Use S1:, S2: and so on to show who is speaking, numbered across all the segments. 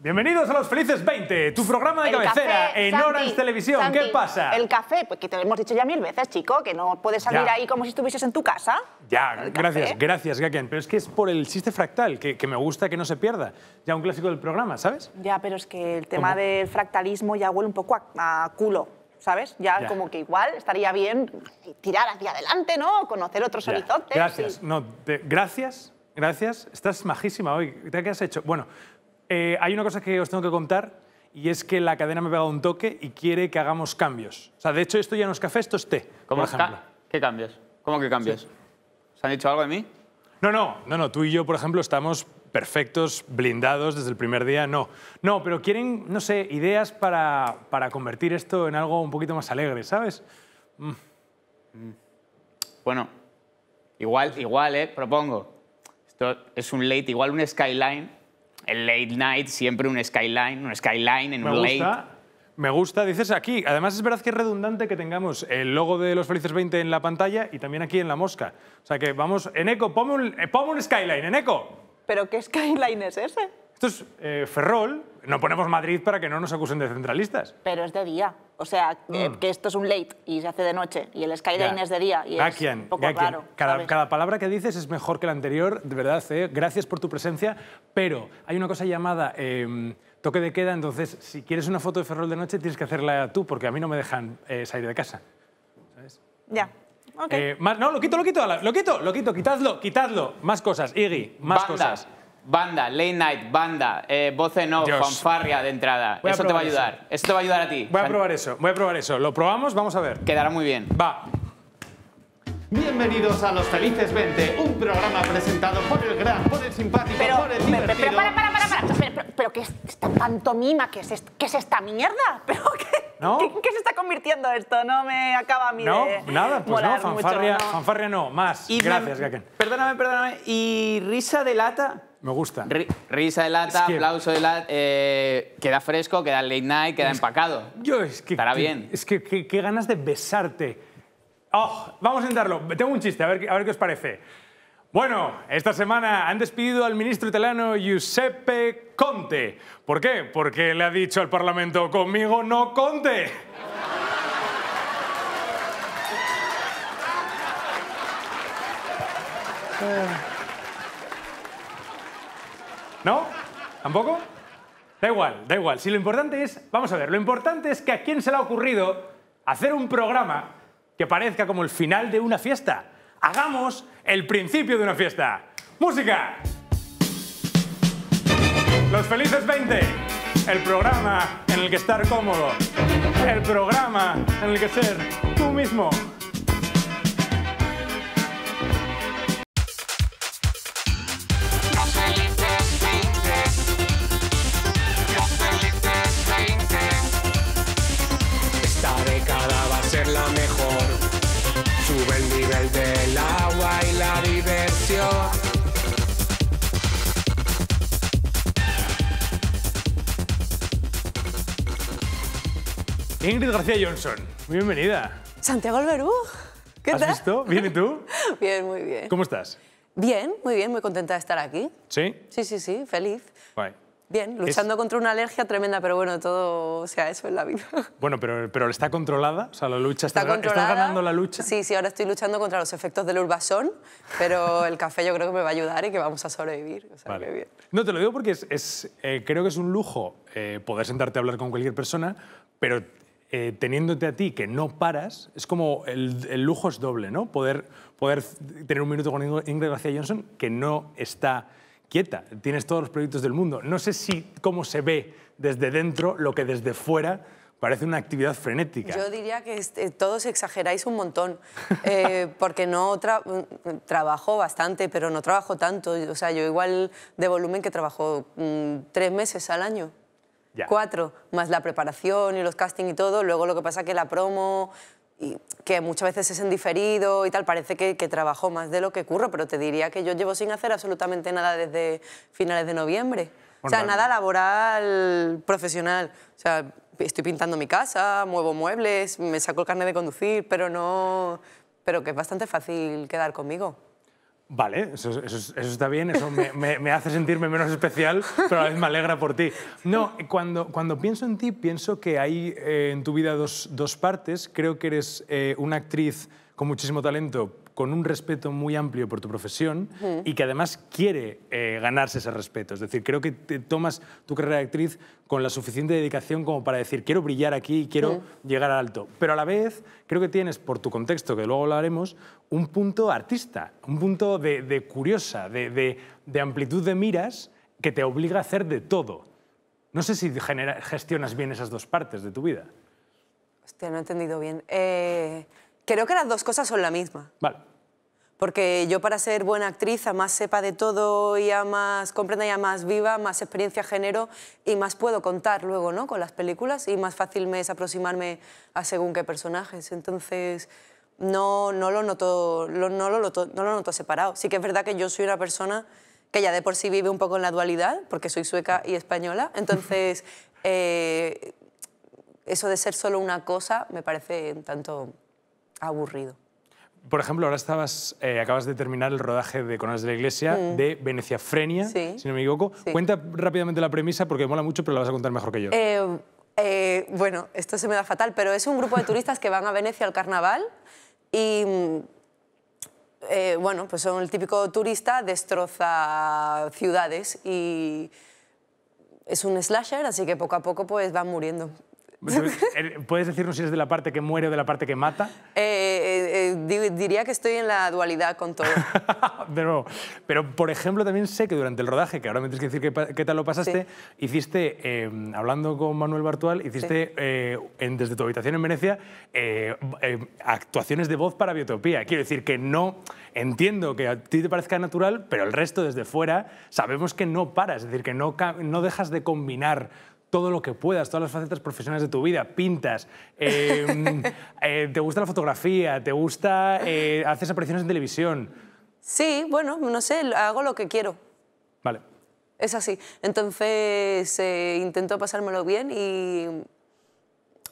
S1: Bienvenidos a Los Felices 20, tu programa de cabecera en Santi, Orange Televisión. ¿Qué pasa? El
S2: café, pues que te lo hemos dicho ya mil veces, chico, que no puedes salir ahí como si estuvieses en tu casa.
S1: Ya, gracias, gracias, Gaken. Pero es que es por el chiste fractal, que, me gusta que no se pierda. Ya un clásico del programa, ¿sabes?
S2: Ya, pero es que el tema del fractalismo ya huele un poco a, culo. ¿sabes? Ya, como que igual estaría bien tirar hacia adelante, ¿no? Conocer otros horizontes. Gracias,
S1: no, gracias, gracias. Estás majísima hoy. ¿Qué has hecho? Bueno, eh, hay una cosa que os tengo que contar y es que la cadena me ha pegado un toque y quiere que hagamos cambios. O sea, de hecho, esto ya no es café, esto es té. ¿Cómo por ejemplo. ¿Qué
S3: cambios? ¿Cómo que cambios? ¿Se han dicho algo de mí?
S1: No, no, no, no. Tú y yo, por ejemplo, estamos perfectos, blindados desde el primer día, no. No, pero quieren, no sé, ideas para, para convertir esto en algo un poquito más alegre, ¿sabes? Mm. Mm.
S3: Bueno, igual, igual, ¿eh? Propongo. Esto es un late, igual un skyline el late night, siempre un skyline, un skyline en Me gusta.
S1: Me gusta, dices aquí. Además, es verdad que es redundante que tengamos el logo de los Felices 20 en la pantalla y también aquí en la mosca. O sea que vamos, en eco. un, eh, un skyline, en eco. ¿Pero
S2: qué skyline es ese? Esto es
S1: eh, Ferrol, no ponemos Madrid para que no nos acusen de centralistas.
S2: Pero es de día. O sea, mm. eh, que, esto es un late y se hace de noche. Y el skyline es de día. Y es poco
S1: cada, palabra que dices es mejor que la anterior, de verdad. Eh. Gracias por tu presencia. Pero hay una cosa llamada em, toque de queda. Entonces, si quieres una foto de Ferrol de noche, tienes que hacerla tú, porque a mí no me dejan salir de casa.
S2: ¿Sabes? Ya.
S1: no, lo quito, lo quito, lo quito, lo quito, quitadlo, quitadlo. Más cosas, Iggy, más cosas.
S3: Banda, late night, banda, eh, voz en off, fanfarria de entrada. eso te va a ayudar. Eso. te va a ayudar a ti. Voy a probar eso, voy a probar eso. ¿Lo probamos? Vamos a ver. Quedará muy bien. Va. Bienvenidos a Los Felices 20, un programa presentado por el gran, por el simpático,
S2: por el divertido. Pero, pero para, para, para. Pero, pero, ¿qué es esta pantomima? ¿Qué es, qué es esta mierda? ¿Pero qué? ¿Qué, se está convirtiendo esto? No me acaba mi mí No, nada, pues no fanfarria, no,
S3: fanfarria, no, más. Gracias, Gaken.
S2: Perdóname, perdóname. ¿Y risa de lata?
S3: Me gusta. risa de lata, aplauso de lata. Eh, queda fresco, queda late night, queda empacado. Yo es que. Estará bien.
S1: Es que qué ganas de besarte. Oh, vamos a intentarlo. Tengo un chiste, a ver, a ver qué os parece. Bueno, esta semana han despedido al ministro italiano Giuseppe Conte. ¿Por qué? Porque le ha dicho al Parlamento, conmigo no Conte. Ah. ¿No? ¿Tampoco? Da igual, da igual. Si lo importante es, vamos a ver, lo importante es que a quién se le ha ocurrido hacer un programa que parezca como el final de una fiesta. Hagamos el principio de una fiesta. ¡Música! Los Felices 20, el programa en el que estar cómodo, el programa en el que ser tú mismo. Ingrid García Johnson, bienvenida.
S4: Santiago Alberú, ¿qué tal? ¿Has visto? ¿Bien tú? bien, muy bien. ¿Cómo estás? Bien, muy bien, muy contenta de estar aquí. ¿Sí? Sí, sí, sí, feliz. Bien, luchando contra una alergia tremenda, pero bueno, todo sea eso en la vida.
S1: Bueno, pero, pero está controlada, o sea, la lucha está, controlada. ¿Estás ganando
S4: la lucha? Sí, sí, ahora estoy luchando contra los efectos del urbasón, pero el café yo creo que me va a ayudar y que vamos a sobrevivir.
S1: vale. bien. No, te lo digo porque es, eh, creo que es un lujo eh, poder sentarte a hablar con cualquier persona, pero eh, teniéndote a ti que no paras, es como el, lujo es doble, ¿no? Poder, tener un minuto con Ingrid García Johnson que no está quieta, tienes todos los proyectos del mundo. No sé si cómo se ve desde dentro lo que desde fuera parece una actividad frenética. Yo
S4: diría que eh, todos exageráis un montón, eh, porque no mm, trabajo bastante, pero no trabajo tanto. O sea, yo igual de volumen que trabajo mm, tres meses al año. Cuatro, más la preparación y los casting y todo. Luego lo que pasa que la promo, y que muchas veces es en diferido y tal, parece que, que trabajo más de lo que curro, pero te diría que yo llevo sin hacer absolutamente nada desde finales de noviembre. o sea, nada laboral, profesional. O sea, estoy pintando mi casa, muevo muebles, me saco el carnet de conducir, pero no... Pero que es bastante fácil quedar conmigo.
S1: Vale, eso, eso, está bien, eso me, me, hace sentirme menos especial, pero a la vez me alegra por ti. No, cuando, cuando pienso en ti, pienso que hay eh, en tu vida dos, dos partes. Creo que eres eh, una actriz con muchísimo talento con un respeto muy amplio por tu profesión y que además quiere eh, ganarse ese respeto. Es decir, creo que tomas tu carrera de actriz con la suficiente dedicación como para decir, quiero brillar aquí y quiero llegar al alto. Pero a la vez, creo que tienes, por tu contexto, que luego lo haremos, un punto artista, un punto de, curiosa, de, de, amplitud de miras que te obliga a hacer de todo. No sé si gestionas bien esas dos partes de tu vida.
S4: Hostia, no he entendido bien. Eh, creo que las dos cosas son la misma. Vale. Porque yo para ser buena actriz, a más sepa de todo y a más comprenda y a más viva, más experiencia genero y más puedo contar luego ¿no? con las películas y más fácil me es aproximarme a según qué personajes. Entonces no, no, lo, noto, no, lo, no lo noto separado. Sí que es verdad que yo soy una persona que ya de por sí vive un poco en la dualidad, porque soy sueca y española. Entonces, eh, eso de ser solo una cosa me parece un tanto aburrido
S1: por ejemplo, ahora estabas, eh, acabas de terminar el rodaje de Conas de la Iglesia mm. de Venecia Frenia, si no me equivoco. Cuenta rápidamente la premisa porque mola mucho, pero la vas a contar mejor que yo.
S4: Eh, eh, bueno, esto se me da fatal, pero es un grupo de turistas que van a Venecia al carnaval y mm, bueno, pues son el típico turista destroza ciudades y es un slasher, así que poco a poco pues van muriendo.
S1: ¿Puedes decirnos si eres de la parte que muere o de la parte que mata?
S4: Eh, eh, eh, diría que estoy en la dualidad con todo.
S1: pero, pero, por ejemplo, también sé que durante el rodaje, que ahora me tienes que decir qué, tal lo pasaste, hiciste, em, hablando con Manuel Bartual, hiciste en, desde tu habitación en Venecia em, actuaciones de voz para Biotopía. Quiero decir que no entiendo que a ti te parezca natural, pero el resto desde fuera sabemos que no paras, es decir, que no, no dejas de combinar todo lo que puedas, todas las facetas profesionales de tu vida, pintas, em, eh, te gusta la fotografía, te gusta, eh, haces apariciones en televisión.
S4: Sí, bueno, no sé, hago lo que quiero. Vale. Es así. Entonces eh, intentó pasármelo bien y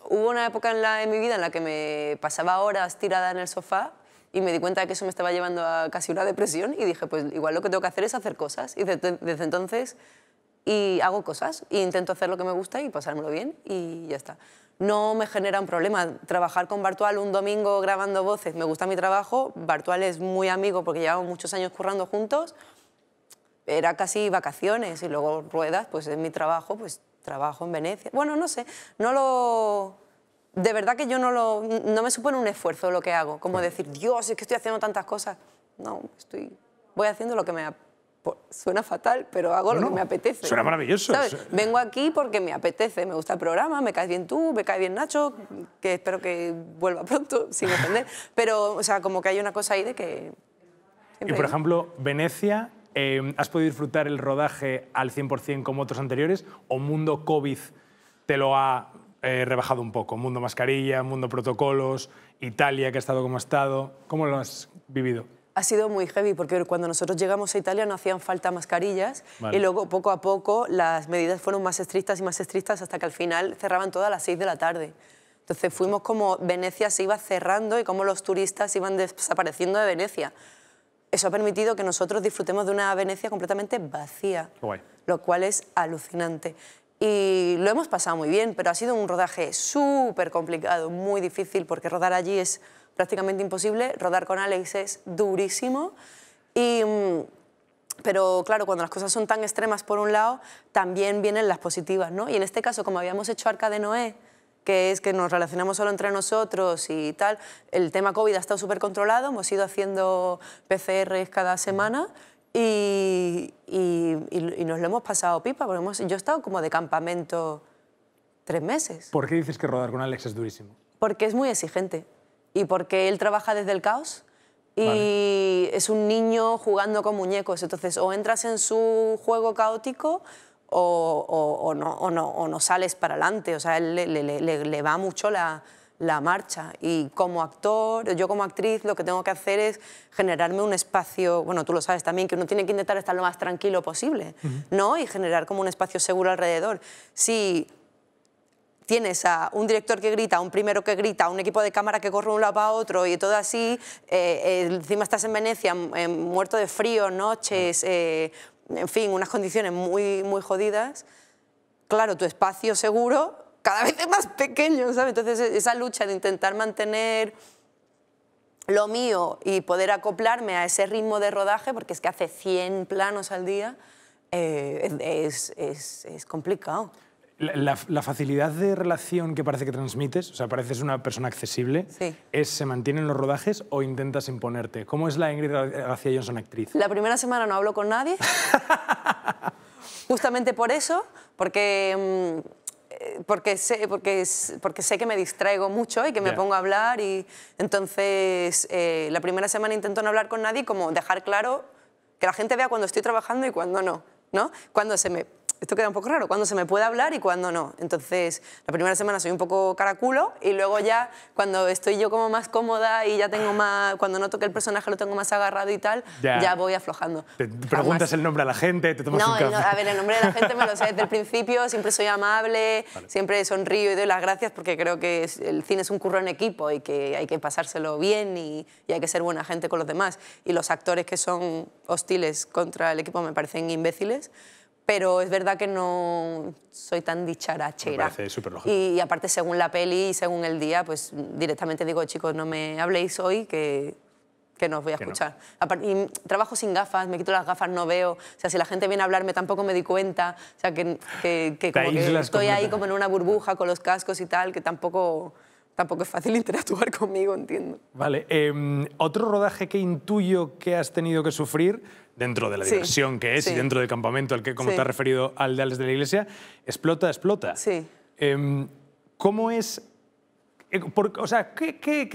S4: hubo una época en, la, mi vida en la que me pasaba horas tirada en el sofá y me di cuenta que eso me estaba llevando a casi una depresión y dije, pues igual lo que tengo que hacer es hacer cosas. Y desde entonces y hago cosas, intento hacer lo que me gusta y pasármelo bien y ya está. No me genera un problema trabajar con Bartual un domingo grabando voces. Me gusta mi trabajo, Bartual es muy amigo porque llevamos muchos años currando juntos. Era casi vacaciones y luego ruedas, pues es mi trabajo, pues trabajo en Venecia. Bueno, no sé, no lo de verdad que yo no lo no me supone un esfuerzo lo que hago, como decir, Dios, es que estoy haciendo tantas cosas. No, estoy voy haciendo lo que me suena fatal, pero hago lo que me apetece. Suena maravilloso. Vengo aquí porque me apetece, me gusta el programa, me caes bien tú, me cae bien Nacho, que espero que vuelva pronto, sin ofender. Pero, o sea, como que hay una cosa ahí de que... Y, por
S1: ejemplo, Venecia, eh, ¿has podido disfrutar el rodaje al 100% como otros anteriores o Mundo COVID te lo ha eh, rebajado un poco? Mundo mascarilla, mundo protocolos, Italia que ha estado como ha estado, ¿cómo lo has
S4: vivido? ha sido muy heavy porque cuando nosotros llegamos a Italia no hacían falta mascarillas y luego poco a poco las medidas fueron más estrictas y más estrictas hasta que al final cerraban todas a las seis de la tarde. Entonces fuimos como Venecia se iba cerrando y como los turistas iban desapareciendo de Venecia. Eso ha permitido que nosotros disfrutemos de una Venecia completamente vacía, lo cual es alucinante. Y lo hemos pasado muy bien, pero ha sido un rodaje súper complicado, muy difícil, porque rodar allí es prácticamente imposible. Rodar con Alex es durísimo. Y, mm, pero claro, cuando las cosas son tan extremas por un lado, también vienen las positivas, ¿no? Y en este caso, como habíamos hecho Arca de Noé, que es que nos relacionamos solo entre nosotros y tal, el tema COVID ha estado súper controlado, hemos ido haciendo PCRs cada semana y, y, nos lo hemos pasado pipa, porque hemos, yo he estado como de campamento tres meses.
S1: ¿Por qué dices que rodar con Alex es durísimo?
S4: Porque es muy exigente y porque él trabaja desde el caos y es un niño jugando con muñecos. Entonces, o entras en su juego caótico o, no, sales para adelante. O sea, él le, va mucho la, marcha. Y como actor, yo como actriz, lo que tengo que hacer es generarme un espacio, bueno, tú lo sabes también, que uno tiene que intentar estar lo más tranquilo posible, ¿no? Y generar como un espacio seguro alrededor. Si tienes a un director que grita, a un primero que grita, a un equipo de cámara que corre de un lado para otro y todo así, eh, eh, encima estás en Venecia, eh, muerto de frío, noches, en fin, unas condiciones muy, muy jodidas, claro, tu espacio seguro cada vez es más pequeño, ¿sabes? Entonces e, esa lucha de intentar mantener lo mío y poder acoplarme a ese ritmo de rodaje, porque es que hace 100 planos al día, mm. es complicado.
S1: La, facilidad de relación que parece que transmites, o sea, pareces una persona accesible, es, ¿se mantienen los rodajes o intentas imponerte? ¿Cómo es la Ingrid García Johnson actriz?
S4: La primera semana no hablo con nadie, justamente por eso, porque, mm, eh, porque, sé, porque, sé que me distraigo mucho y que me pongo a hablar y entonces eh, la primera semana intento no hablar con nadie como dejar claro que la gente vea cuando estoy trabajando y cuando no, ¿no? Cuando se me esto queda un poco raro, cuando se me puede hablar y cuando no. Entonces, la primera semana soy un poco caraculo y luego ya cuando estoy yo como más cómoda y ya tengo ah. más, cuando noto que el personaje lo tengo más agarrado y tal, ya, voy aflojando.
S1: Te preguntas el nombre a la gente, te tomas no, No, a
S4: ver, el nombre de la gente me lo sé desde el principio, siempre soy amable, siempre sonrío y doy las gracias porque creo que el cine es un curro en equipo y que hay que pasárselo bien y, y hay que ser buena gente con los demás. Y los actores que son hostiles contra el equipo me parecen imbéciles pero es verdad que no soy tan dicharachera. Me Y, aparte, según la peli y según el día, pues directamente digo, chicos, no me habléis hoy que, que no os voy a escuchar. Y trabajo sin gafas, me quito las gafas, no veo. O sea, si la gente viene a hablarme tampoco me di cuenta. O sea, que, estoy ahí como en una burbuja con los cascos y tal, que tampoco tampoco es fácil interactuar conmigo, entiendo.
S1: Vale, em, otro rodaje que intuyo que has tenido que sufrir dentro de la diversión que es y dentro del campamento al que, como te has referido, al de de la Iglesia, explota, explota. Sí. Em, ¿Cómo es...? Eh, o sea, ¿qué, qué,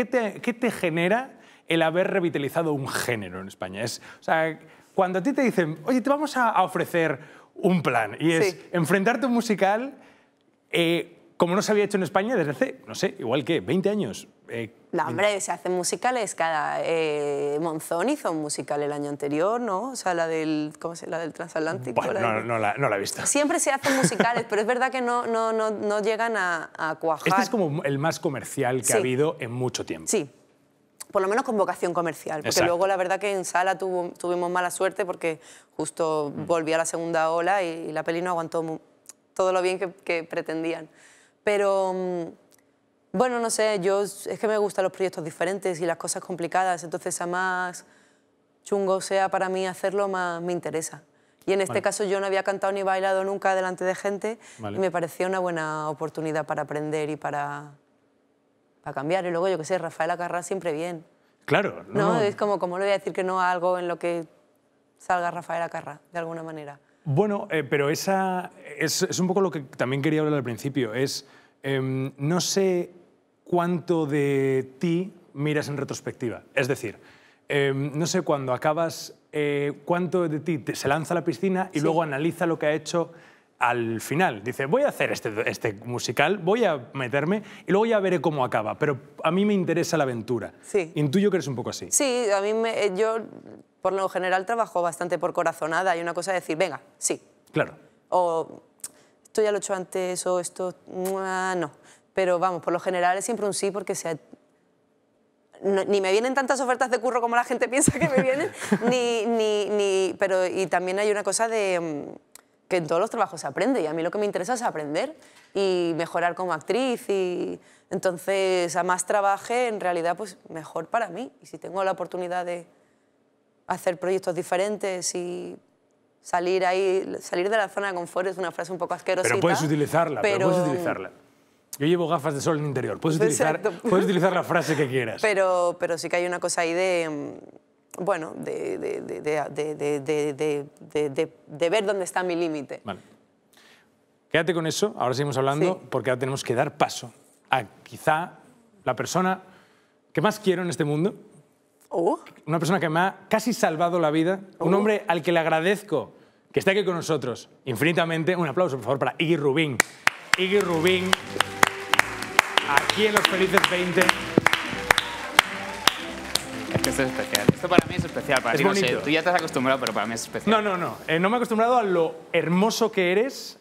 S1: te, genera el haber revitalizado un género en España? Es, o sea, cuando a ti te dicen, oye, te vamos a, ofrecer un plan, y es enfrentarte un musical... Eh, como no se había hecho en España desde hace, no sé, igual que 20 años. Eh,
S4: no, hombre, se hacen musicales cada... Eh, Monzón hizo un musical el año anterior, ¿no? O sea, la del, ¿cómo se, la del transatlántico. Bueno,
S1: No, la, he visto.
S4: Siempre se hacen musicales, pero es verdad que no, no, no, no llegan a, a, cuajar. Este es
S1: como el más comercial que ha habido en mucho tiempo.
S4: Sí, por lo menos con vocación comercial, porque luego la verdad que en sala tuvimos mala suerte porque justo mm. volvió a la segunda ola y, la peli no aguantó todo lo bien que, que pretendían. Pero, mm, bueno, no sé, yo es que me gustan los proyectos diferentes y las cosas complicadas, entonces a más chungo sea para mí hacerlo, más me interesa. Y en este caso yo no había cantado ni bailado nunca delante de gente y me parecía una buena oportunidad para aprender y para, para cambiar. Y luego, yo qué sé, Rafael Acarra siempre bien.
S1: Claro. No, es
S4: como, ¿cómo le voy a decir que no a algo en lo que salga Rafaela Acarra? de alguna manera?
S1: Bueno, eh, pero esa es, un poco lo que también quería hablar al principio. Es, em, no sé cuánto de ti miras en retrospectiva. Es decir, em, no sé cuándo acabas, eh, cuánto de ti se lanza a la piscina y luego analiza lo que ha hecho al final. Dice, voy a hacer este, este, musical, voy a meterme y luego ya veré cómo acaba. Pero a mí me interesa la aventura. Sí. Intuyo que eres un poco así.
S2: Sí,
S4: a mí eh, yo por lo general trabajo bastante por corazonada. Hay una cosa de decir, venga, sí. Claro. O esto ya lo he hecho antes o esto... No. Pero vamos, por lo general es siempre un sí porque se ni me vienen tantas ofertas de curro como la gente piensa que me vienen, ni, ni, pero y también hay una cosa de mm, que en todos los trabajos se aprende y a mí lo que me interesa es aprender y mejorar como actriz y entonces a más trabaje en realidad pues mejor para mí y si tengo la oportunidad de hacer proyectos diferentes y salir ahí salir de la zona de confort es una frase un poco asquerosa pero puedes utilizarla pero... puedes utilizarla
S1: yo llevo gafas de sol en interior puedes utilizar utilizar la frase que quieras
S4: pero pero sí que hay una cosa ahí de mm, bueno, de, de, ver dónde está mi límite. Vale.
S1: Quédate con eso, ahora seguimos hablando, porque ahora tenemos que dar paso a quizá la persona que más quiero en este mundo, Oh. Una persona que me ha casi salvado la vida. Un hombre al que le agradezco que esté aquí con nosotros infinitamente. Un aplauso, por favor, para Iggy Rubín. Iggy Rubín,
S3: aquí en Los Felices 20 esto es especial. Esto para mí es especial, para es Tú ya te has acostumbrado, pero para mí es especial. No, no, no. Eh, no me he acostumbrado a lo
S1: hermoso que eres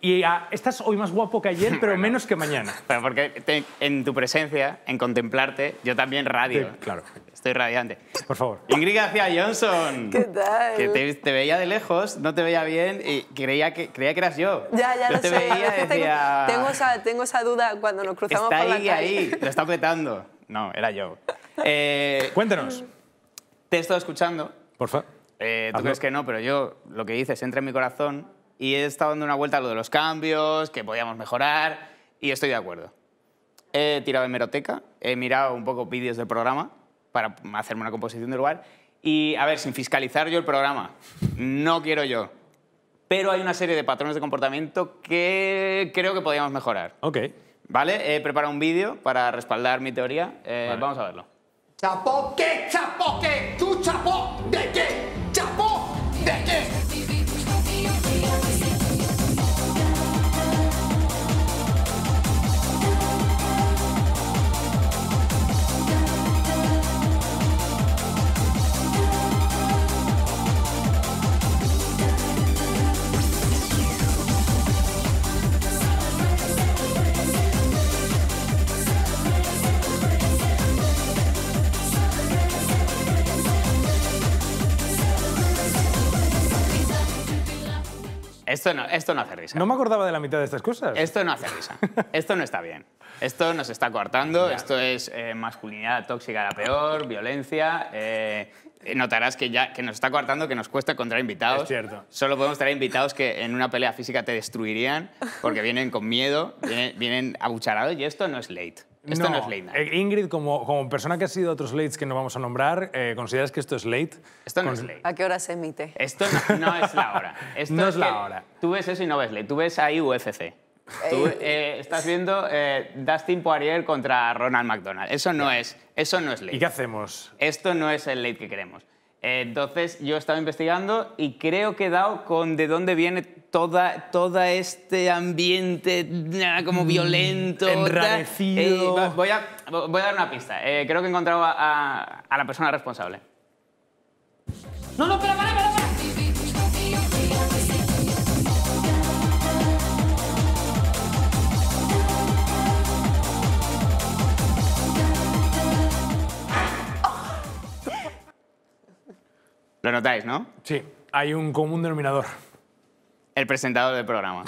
S1: y a, estás hoy más guapo que ayer, pero menos que mañana.
S3: Pero porque en tu presencia, en contemplarte, yo también radio. claro. Estoy radiante. Por favor. Ingrid García Johnson. ¿Qué tal? Que te, veía de lejos, no te veía bien y creía que, creía que eras yo. Ya,
S4: ya lo te sé. Veía, decía, tengo, esa, tengo esa duda cuando nos cruzamos por ahí, la calle. ahí,
S3: lo está petando. No, era yo. Eh, Cuéntenos. Te he estado escuchando. Por favor. Eh, tú crees que no, pero yo lo que dices entra en mi corazón y he estado dando una vuelta a lo de los cambios, que podíamos mejorar, y estoy de acuerdo. He tirado hemeroteca, he mirado un poco vídeos del programa para hacerme una composición del lugar, y a ver, sin fiscalizar yo el programa, no quiero yo. Pero hay una serie de patrones de comportamiento que creo que podíamos mejorar. Ok. ¿Vale? He preparado un vídeo para respaldar mi teoría. Eh, vamos a verlo.
S5: Chapoque, chapoque.
S3: Esto no, hace risa. No me acordaba de la mitad de estas cosas. Esto no hace risa. Esto no está bien. Esto nos está coartando. esto es eh, masculinidad tóxica la peor, violencia. Eh, eh, notarás que ya que nos está coartando, que nos cuesta encontrar invitados. Es cierto. Solo podemos tener invitados que en una pelea física te destruirían porque vienen con miedo, vienen, agucharados. y esto no es late. Esto no, es late
S1: eh, Ingrid, como, persona que ha sido otros lates que no vamos a nombrar, eh, ¿consideras
S3: que esto es late? Esto no es late.
S4: ¿A qué hora se emite?
S3: Esto no, es la
S4: hora. no es, la hora.
S3: Tú ves eso y no ves late. Tú ves ahí UFC. Eh. estás viendo Dustin Poirier contra Ronald McDonald. Eso no, es, eso no es late. ¿Y qué hacemos? Esto no es el late que queremos. Entonces yo estaba investigando y creo que he dado con de dónde viene toda, toda este ambiente como mm, violento. Enrarecido. Eh, voy, a, voy a dar una pista. Eh, creo que he encontrado a, a, la persona responsable. No, no, espera, Lo notáis, ¿no? Sí, hay un común denominador. El presentador del programa.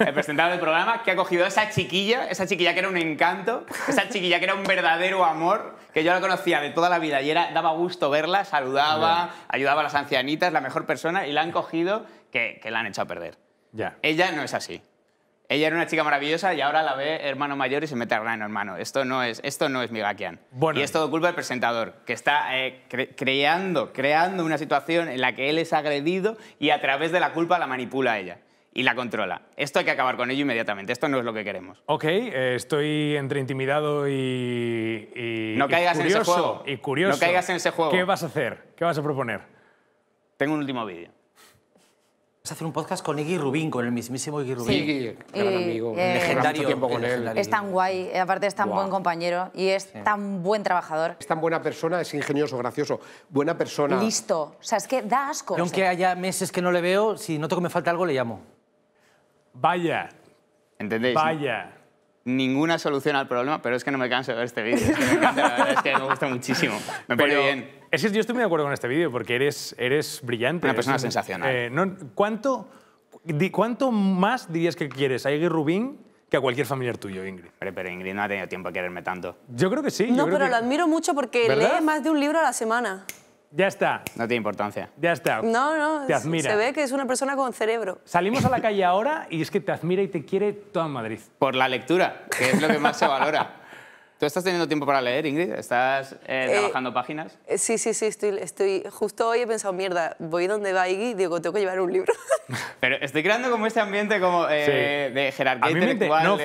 S3: El presentador del programa que ha cogido a esa chiquilla, esa chiquilla que era un encanto, esa chiquilla que era un verdadero amor, que yo la conocía de toda la vida y era, daba gusto verla, saludaba, ayudaba a las ancianitas, la mejor persona, y la han cogido que, que la han hecho a perder. Ya. Ella no es así. Ella era una chica maravillosa y ahora la ve hermano mayor y se mete al grano, hermano. Esto no es, esto no es Bueno. Y es todo culpa del presentador, que está eh, creando, creando una situación en la que él es agredido y a través de la culpa la manipula ella y la controla. Esto hay que acabar con ello inmediatamente. Esto no es lo que queremos.
S1: Ok, eh, estoy entre intimidado y, no caigas en Y curioso. No caigas en ese juego. ¿Qué vas a hacer? ¿Qué vas a proponer? Tengo un último vídeo. Vas a hacer un podcast con Iggy
S5: Rubín, con el mismísimo Iggy Rubín. Sí, Iggy, gran eh, amigo, legendario. Es tan
S2: guay, aparte es tan buen compañero y es tan buen trabajador. Es
S5: tan buena persona, es ingenioso, gracioso, buena persona.
S2: Listo, o sea, es que da asco. aunque haya
S5: meses que no le veo, si noto que me falta algo, le llamo.
S3: Vaya. ¿Entendéis? Vaya. Ninguna solución al problema, pero es que no me canso de ver este vídeo. me, gusta muchísimo.
S1: Me pone bien. Es que yo estoy muy de acuerdo con este vídeo porque eres, eres brillante. Una persona sensacional. Eh, ¿cuánto, ¿Cuánto más dirías que quieres a Iggy Rubín que a cualquier familiar tuyo, Ingrid. Pero, Ingrid no ha tenido
S3: tiempo a quererme tanto. Yo creo que sí. No, pero lo
S4: admiro mucho porque lee más de un libro a la semana.
S3: Ya está. No tiene importancia. Ya está. No, no. Te admira. Se ve
S4: que es una persona con cerebro. Salimos a la calle ahora
S3: y es que te admira y te quiere toda Madrid. Por la lectura, que es lo que más se valora. ¿Tú estás teniendo tiempo para leer, Ingrid? ¿Estás eh, eh, trabajando páginas?
S4: Eh, sí, sí, sí, estoy, estoy... Justo hoy he pensado, mierda, voy donde va Iggy y digo, tengo que llevar un libro.
S3: Pero estoy creando como este ambiente como de jerarquía intelectual.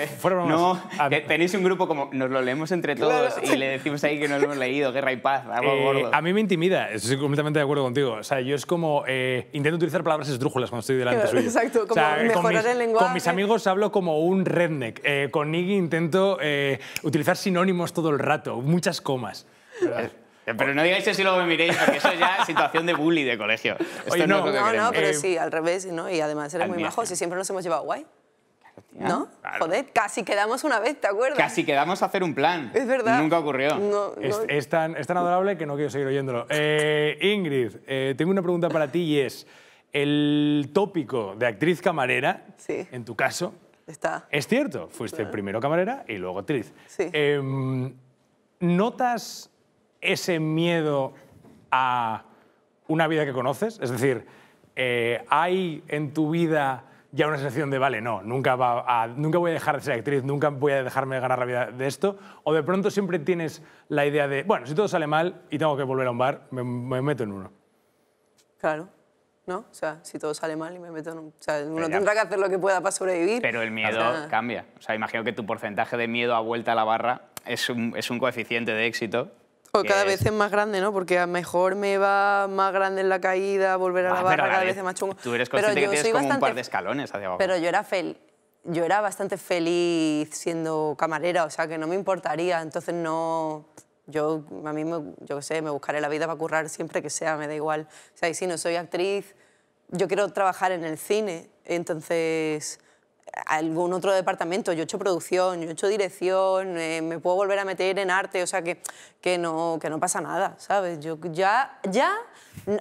S3: tenéis un grupo como nos lo leemos entre todos y le decimos ahí que no lo hemos leído, Guerra y Paz, A mí me intimida,
S1: estoy completamente de acuerdo contigo. O sea, yo es como... intento utilizar palabras esdrújulas cuando estoy delante suyo. Exacto, como mejorar el lenguaje. Con mis amigos hablo como un redneck. con Iggy intento utilizar sinónimos todo el rato, muchas comas.
S3: Eh, eh, pero no digáis eso si luego me miréis, porque eso es situación de bully de colegio. no, no, pero eh, sí,
S4: al revés, Y además eres muy majo. Si siempre nos hemos llevado guay. ¿No? Joder, casi quedamos una vez, ¿te acuerdas? Casi quedamos
S1: a hacer un plan. Es verdad. Nunca ocurrió. Es, tan, es, tan, adorable que no quiero seguir oyéndolo. Eh, Ingrid, tengo una pregunta para ti y es, el tópico de actriz camarera, en tu caso, es cierto, fuiste ah. primero camarera y luego actriz. Em, ¿Notas ese miedo a una vida que conoces? Es decir, eh, ¿hay en tu vida ya una sensación de, vale, no, nunca, nunca voy a dejar de ser actriz, nunca voy a dejarme ganar la vida de esto? ¿O de pronto siempre tienes la idea de, bueno, si todo sale mal y tengo que volver a un bar, me meto
S3: en uno?
S4: Claro. ¿no? O sea, si todo sale mal y me meto en un... O sea, uno tendrá
S3: que hacer lo que pueda para sobrevivir. Pero el miedo cambia. O sea, imagino que tu porcentaje de miedo a vuelta a la barra es un, es un coeficiente de éxito. O cada vez
S4: es más grande, ¿no? Porque a lo mejor me va más grande en la caída, volver a la ah, barra cada vez es más chungo. Tú eres consciente pero que tienes como un par
S3: de escalones hacia abajo. Pero yo
S4: era fel Yo era bastante feliz siendo camarera, o sea que no me importaría, entonces no... Yo a mí, me, yo sé, me buscaré la vida para currar siempre que sea, me da igual. O sea, y si no soy actriz, yo quiero trabajar en el cine, entonces algún otro departamento, yo he hecho producción, yo he hecho dirección, eh, me puedo volver a meter en arte, o sea que, que, no, que no pasa nada, ¿sabes? Yo ya, ya,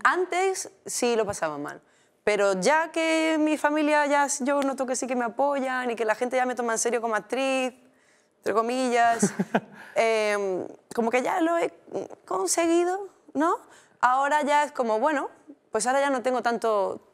S4: antes sí lo pasaba mal, pero ya que mi familia ya yo noto que sí que me apoyan y que la gente ya me toma en serio como actriz, entre comillas, em, como que ya lo he conseguido, ¿no? Ahora ya es como, bueno, pues ahora ya no tengo tanto...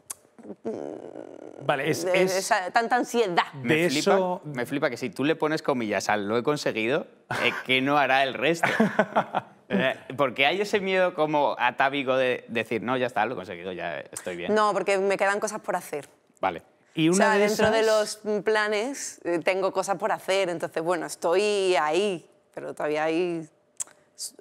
S4: Mm,
S3: vale, es, es...
S4: tanta ansiedad. me, flipa,
S3: eso... me flipa que si tú le pones comillas al lo he conseguido, es eh, ¿qué no hará el resto? Eh, porque hay ese miedo como atávico de decir, no, ya está, lo he conseguido, ya estoy bien. No,
S4: porque me quedan cosas por hacer.
S3: Vale. Y o sea, dentro de los
S4: planes eh, tengo cosas por hacer, entonces, bueno, estoy ahí, pero todavía hay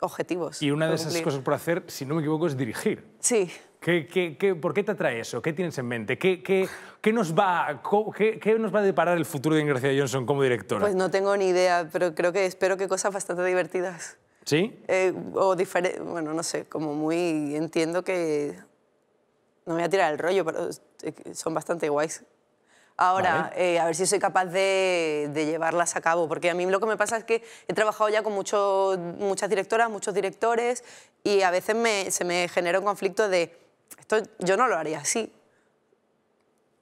S4: objetivos. Y una de esas cosas
S1: por hacer, si no me equivoco, es dirigir. Sí. ¿Qué, por qué te atrae eso? ¿Qué tienes en mente? ¿Qué, qué nos, va, qué, nos va a deparar el futuro de Ingrid Johnson como directora? Pues
S4: no tengo ni idea, pero creo que espero que cosas bastante divertidas. ¿Sí? Eh, o diferente, bueno, no sé, como muy... Entiendo que... No me voy a tirar el rollo, pero eh, son bastante guays. Ahora, eh, a ver si soy capaz de, llevarlas a cabo, porque a mí lo que me pasa es que he trabajado ya con muchas directoras, muchos directores, y a veces se me genera un conflicto de, esto yo no lo haría así,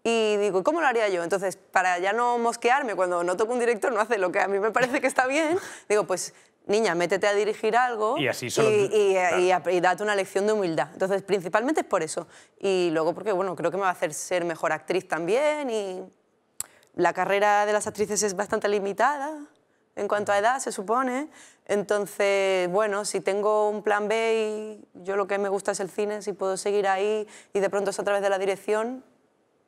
S4: y digo, ¿cómo lo haría yo? Entonces, para ya no mosquearme cuando noto que un director no hace lo que a mí me parece que está bien, digo, pues niña, métete a dirigir algo y, date una lección de humildad. Entonces, principalmente es por eso. Y luego porque, bueno, creo que me va a hacer ser mejor actriz también y la carrera de las actrices es bastante limitada en cuanto a edad, se supone. Entonces, bueno, si tengo un plan B y yo lo que me gusta es el cine, si puedo seguir ahí y de pronto es a través de la dirección,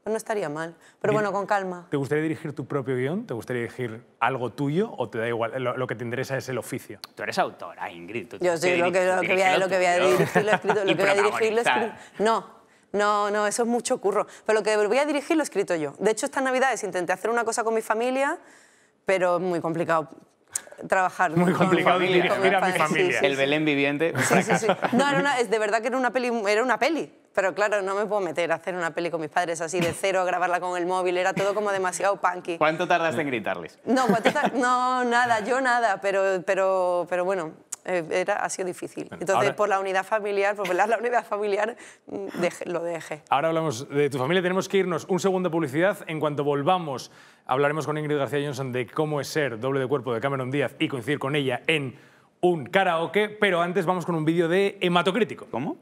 S4: no estaría mal. Pero bueno, con calma.
S1: ¿Te gustaría dirigir tu propio guión? ¿Te gustaría dirigir algo tuyo o te da igual? Lo, que te interesa es el oficio. Tú eres autora, Ingrid. Yo sí, lo que, voy a, dirigir lo escrito. que lo escrito.
S4: No, no, no, eso es mucho curro. Pero lo que voy a dirigir lo he escrito yo. De hecho, estas navidades intenté hacer una cosa con mi familia, pero es muy complicado trabajar. Muy
S3: complicado. a mi familia. el Belén viviente. Sí, sí, sí.
S4: No, es de verdad que era una peli, era una peli. Pero claro, no me puedo meter a hacer una peli con mis padres así de cero, grabarla con el móvil, era todo como demasiado punky.
S3: ¿Cuánto tardaste en gritarles?
S4: No, no, nada, yo nada, pero, pero, pero bueno, eh, ha sido difícil. Entonces, por la unidad familiar, por pues, la unidad familiar, mm, lo dejé.
S1: Ahora hablamos de tu familia, tenemos que irnos un segundo de publicidad. En cuanto volvamos, hablaremos con Ingrid García Johnson de cómo es ser doble de cuerpo de Cameron Díaz y coincidir con ella en un karaoke, pero antes vamos con un vídeo de hematocrítico. ¿Cómo?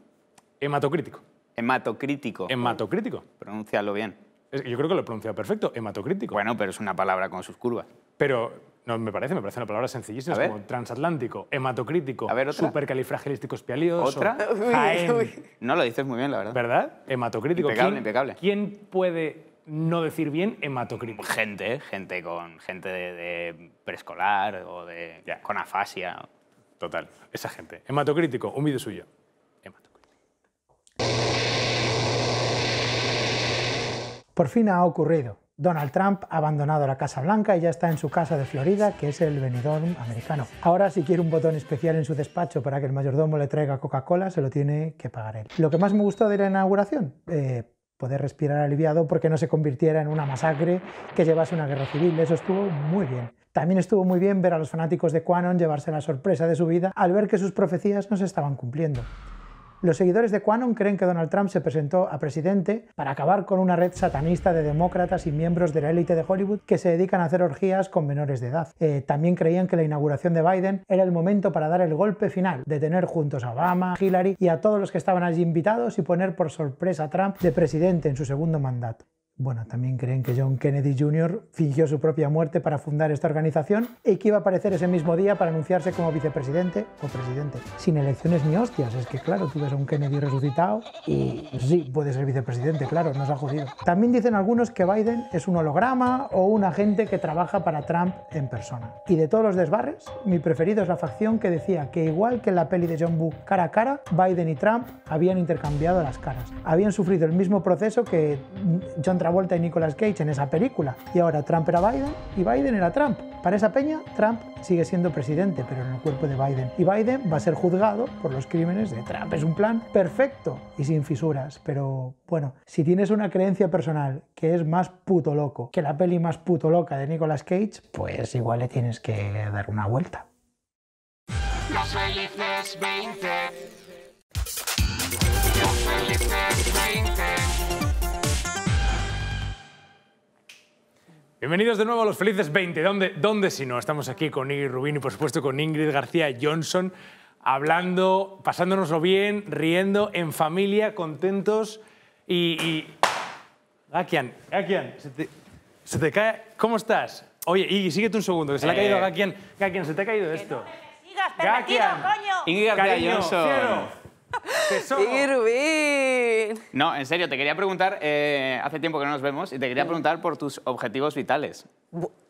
S1: Hematocrítico. Hematocrítico. Hematocrítico. Pronúncialo bien. Yo creo que lo he pronunciado perfecto, hematocrítico. Bueno, pero es una palabra con sus curvas. Pero no, me parece, me parece una palabra sencillísima, como transatlántico, hematocrítico, a
S3: No, lo dices muy bien, la verdad. ¿Verdad?
S1: Hematocrítico. Impecable, ¿Quién, impecable. ¿Quién puede no decir
S3: bien hematocrítico? Gente, gente con gente de, preescolar o de con afasia. Total, esa gente.
S1: Hematocrítico, un vídeo suyo. Hematocrítico.
S5: Por fin ha ocurrido. Donald Trump ha abandonado la Casa Blanca y ya está en su casa de Florida, que es el Benidorm americano. Ahora, si quiere un botón especial en su despacho para que el mayordomo le traiga Coca-Cola, se lo tiene que pagar él. Lo que más me gustó de la inauguración, eh, poder respirar aliviado porque no se convirtiera en una masacre que llevase una guerra civil. Eso estuvo muy bien. También estuvo muy bien ver a los fanáticos de Quanon llevarse la sorpresa de su vida al ver que sus profecías no se estaban cumpliendo. Los seguidores de Quanon creen que Donald Trump se presentó a presidente para acabar con una red satanista de demócratas y miembros de la élite de Hollywood que se dedican a hacer orgías con menores de edad. Eh, también creían que la inauguración de Biden era el momento para dar el golpe final, detener juntos a Obama, Hillary y a todos los que estaban allí invitados y poner por sorpresa a Trump de presidente en su segundo mandato. Bueno, también creen que John Kennedy Jr. fingió su propia muerte para fundar esta organización y que iba a aparecer ese mismo día para anunciarse como vicepresidente o presidente. Sin elecciones ni hostias, es que claro, tú ves a un Kennedy resucitado y pues sí, puede ser vicepresidente, claro, no se ha jodido. También dicen algunos que Biden es un holograma o un agente que trabaja para Trump en persona. Y de todos los desbarres, mi preferido es la facción que decía que igual que en la peli de John book cara a cara, Biden y Trump habían intercambiado las caras. Habían sufrido el mismo proceso que John Trump vuelta de Nicolas Cage en esa película. Y ahora Trump era Biden y Biden era Trump. Para esa peña, Trump sigue siendo presidente, pero en el cuerpo de Biden. Y Biden va a ser juzgado por los crímenes de Trump. Es un plan perfecto y sin fisuras. Pero bueno, si tienes una creencia personal que es más puto loco que la peli más puto loca de Nicolas Cage, pues igual le tienes que dar una vuelta. 20.
S1: Bienvenidos de nuevo a Los Felices 20. ¿Dónde, dónde si no? Estamos aquí con Iggy Rubín y por supuesto con Ingrid García Johnson, hablando, pasándonoslo bien, riendo, en familia, contentos y... Gakian, Gakian, se te, cae... ¿Cómo estás? Oye, Iggy, síguete un segundo, que se le ha caído a eh. Gakian. Gakian, se te ha caído
S2: esto. No sigas, coño.
S3: Ingrid García Irving. No, en serio, te quería preguntar, eh, hace tiempo que no nos vemos, y te quería preguntar por tus objetivos vitales.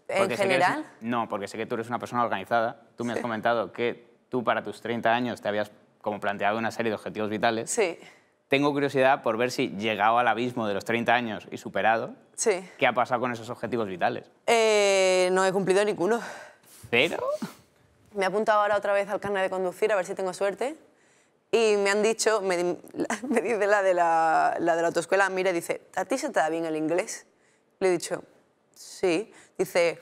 S4: ¿En general?
S3: no, porque sé que tú eres una persona organizada. Tú me has comentado que tú para tus 30 años te habías como planteado una serie de objetivos vitales. Sí. Tengo curiosidad por ver si llegado al abismo de los 30 años y superado, ¿qué ha pasado con esos objetivos vitales?
S4: Eh, no he cumplido ninguno. ¿Pero? Me he apuntado ahora otra vez al carnet de conducir, a ver si tengo suerte. Y me han dicho, me, dice la de la, la de la autoescuela, mira, dice, ¿a ti se te da bien el inglés? Le he dicho, sí. Dice,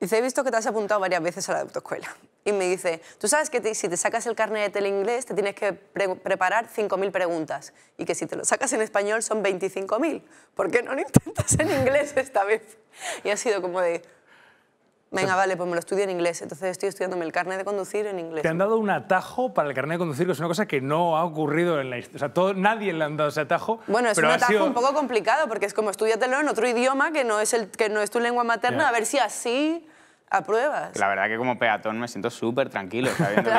S4: dice, he visto que te has apuntado varias veces a la autoescuela. Y me dice, tú sabes que si te sacas el carnet de inglés te tienes que preparar 5.000 preguntas y que si te lo sacas en español son 25.000. ¿Por qué no lo intentas en inglés esta vez? Y ha sido como de, Venga, vale, pues me lo estudio en inglés. Entonces estoy estudiándome el carnet de conducir en inglés. Te han
S1: dado un atajo para el carnet de conducir, que es una cosa que no ha ocurrido en la historia. O sea, todo, nadie le han dado ese atajo. Bueno, es un atajo un poco
S4: complicado, porque es como estudiatelo en otro idioma que no es, el, que no es tu lengua materna, a ver si así pruebas? La
S3: verdad que como peatón me siento súper tranquilo, sabiendo